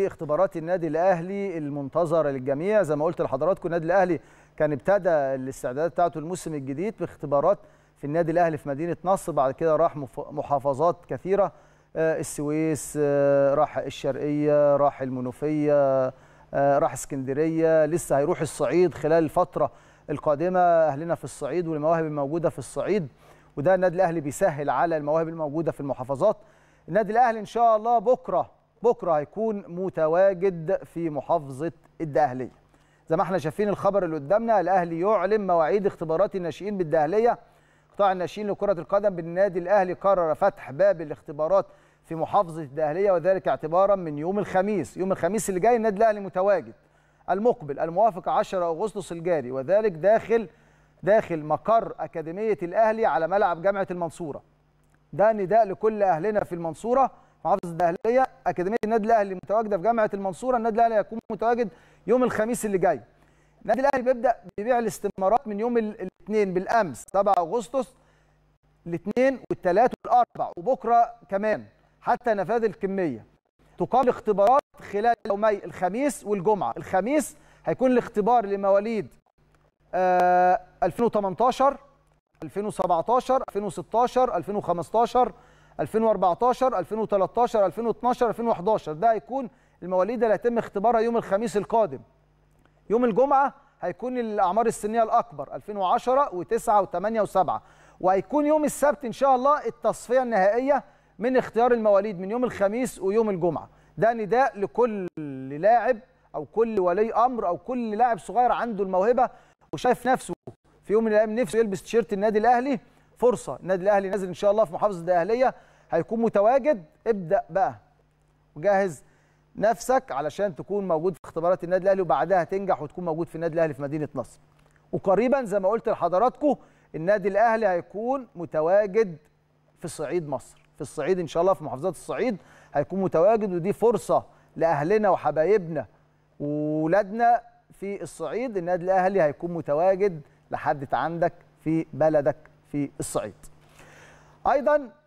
في اختبارات النادي الاهلي المنتظره للجميع زي ما قلت لحضراتكم النادي الاهلي كان ابتدى الاستعدادات بتاعته الموسم الجديد باختبارات في النادي الاهلي في مدينه نصر بعد كده راح محافظات كثيره آه، السويس آه، راح الشرقيه راح المنوفيه آه، راح اسكندريه لسه هيروح الصعيد خلال الفتره القادمه اهلنا في الصعيد والمواهب الموجوده في الصعيد وده النادي الاهلي بيسهل على المواهب الموجوده في المحافظات النادي الاهلي ان شاء الله بكره بكره هيكون متواجد في محافظه الدقهليه زي ما احنا شايفين الخبر اللي قدامنا الاهلي يعلن مواعيد اختبارات الناشئين بالدهليه قطاع الناشئين لكره القدم بالنادي الاهلي قرر فتح باب الاختبارات في محافظه الدهليه وذلك اعتبارا من يوم الخميس يوم الخميس اللي جاي النادي الاهلي متواجد المقبل الموافق 10 اغسطس الجاري وذلك داخل داخل مقر اكاديميه الاهلي على ملعب جامعه المنصوره ده نداء لكل اهلنا في المنصوره محافظه الاهليه اكاديميه النادي الاهلي متواجده في جامعه المنصوره النادي الاهلي هيكون متواجد يوم الخميس اللي جاي النادي الاهلي بيبدا ببيع الاستمارات من يوم الاثنين بالامس 7 اغسطس الاثنين والثلاث والاربع وبكره كمان حتى نفاذ الكميه تقام الاختبارات خلال يومي الخميس والجمعه الخميس هيكون الاختبار لمواليد آه 2018 2017 2016 2015 2014 2013 2012 2011 ده هيكون المواليد اللي هيتم اختبارها يوم الخميس القادم يوم الجمعه هيكون الاعمار السنيه الاكبر 2010 و9 و8 و7 وهيكون يوم السبت ان شاء الله التصفيه النهائيه من اختيار المواليد من يوم الخميس ويوم الجمعه ده نداء لكل لاعب او كل ولي امر او كل لاعب صغير عنده الموهبه وشايف نفسه في يوم من الايام نفسه يلبس تيشيرت النادي الاهلي فرصه النادي الاهلي نازل ان شاء الله في محافظه الاهليه هيكون متواجد ابدا بقى وجهز نفسك علشان تكون موجود في اختبارات النادي الاهلي وبعدها تنجح وتكون موجود في النادي الاهلي في مدينه نصر وقريبا زي ما قلت لحضراتكم النادي الاهلي هيكون متواجد في صعيد مصر في الصعيد ان شاء الله في محافظات الصعيد هيكون متواجد ودي فرصه لاهلنا وحبايبنا وولادنا في الصعيد النادي الاهلي هيكون متواجد لحد عندك في بلدك في الصعيد ايضا